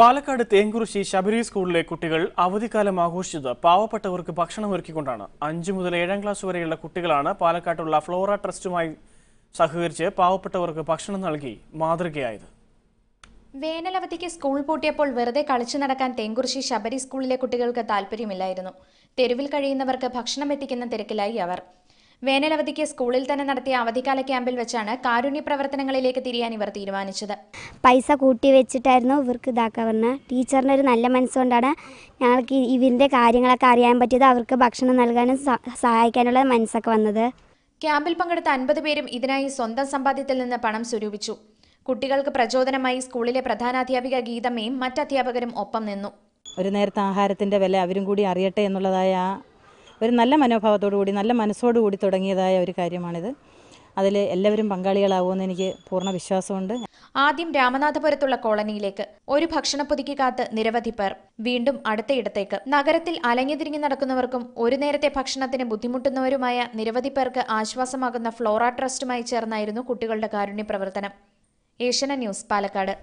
പാലക്കാട് തേങ്കുറിശി ശബരി സ്കൂളിലെ കുട്ടികൾ അവധിക്കാലം ആഘോഷിച്ചത് പാവപ്പെട്ടവർക്ക് ഭക്ഷണം ഒരുക്കിക്കൊണ്ടാണ് അഞ്ചു മുതൽ ഏഴാം ക്ലാസ് വരെയുള്ള കുട്ടികളാണ് പാലക്കാട്ടുള്ള ഫ്ലോറ ട്രസ്റ്റുമായി സഹകരിച്ച് പാവപ്പെട്ടവർക്ക് ഭക്ഷണം നൽകി മാതൃകയായത് വേനലവധിക്ക് സ്കൂൾ പൂട്ടിയപ്പോൾ വെറുതെ കളിച്ചു നടക്കാൻ തേങ്കുറിശി ശബരി സ്കൂളിലെ കുട്ടികൾക്ക് താല്പര്യമില്ലായിരുന്നു തെരുവിൽ കഴിയുന്നവർക്ക് ഭക്ഷണം എത്തിക്കുന്ന തിരക്കിലായി അവർ വേനലവധിക്ക് സ്കൂളിൽ തന്നെ നടത്തിയ അവധിക്കാല ക്യാമ്പിൽ വെച്ചാണ് കാരുണ്യ പ്രവർത്തനങ്ങളിലേക്ക് തിരിയാൻ ഇവർ തീരുമാനിച്ചത് പൈസ കൂട്ടി വെച്ചിട്ടായിരുന്നു ഇവർക്ക് ഇതാക്കാൻ പറഞ്ഞത് ടീച്ചറിൻ്റെ ഒരു നല്ല മനസ്സുകൊണ്ടാണ് ഞങ്ങൾക്ക് ഇവരിൻ്റെ കാര്യങ്ങളൊക്കെ അറിയാൻ പറ്റിയത് അവർക്ക് ഭക്ഷണം നൽകാനും സഹായിക്കാനുള്ള മനസ്സൊക്കെ വന്നത് ക്യാമ്പിൽ പങ്കെടുത്ത അൻപത് പേരും ഇതിനായി സ്വന്തം സമ്പാദ്യത്തിൽ നിന്ന് പണം സ്വരൂപിച്ചു കുട്ടികൾക്ക് പ്രചോദനമായി സ്കൂളിലെ പ്രധാനാധ്യാപിക ഗീതമ്മയും മറ്റധ്യാപകരും ഒപ്പം നിന്നു ഒരു നേരത്തെ ആഹാരത്തിൻ്റെ വില അവരും കൂടി അറിയട്ടെ എന്നുള്ളതായ ആ ഒരു നല്ല മനോഭാവത്തോടു കൂടി നല്ല മനസ്സോടു കൂടി തുടങ്ങിയതായ ഒരു കാര്യമാണിത് അതിൽ എല്ലാവരും പങ്കാളികളാവുമെന്ന് എനിക്ക് പൂർണ്ണ വിശ്വാസമുണ്ട് ആദ്യം രാമനാഥപുരത്തുള്ള കോളനിയിലേക്ക് ഒരു ഭക്ഷണപ്പൊതിക്ക് കാത്ത് നിരവധി പേർ വീണ്ടും അടുത്തയിടത്തേക്ക് നഗരത്തിൽ അലഞ്ഞുതിരിഞ്ഞു നടക്കുന്നവർക്കും ഒരു നേരത്തെ ഭക്ഷണത്തിന് ബുദ്ധിമുട്ടുന്നവരുമായ നിരവധി പേർക്ക് ആശ്വാസമാകുന്ന ഫ്ലോറ ട്രസ്റ്റുമായി ചേർന്നായിരുന്നു കുട്ടികളുടെ കാരുണ്യ പ്രവർത്തനം ഏഷ്യന ന്യൂസ് പാലക്കാട്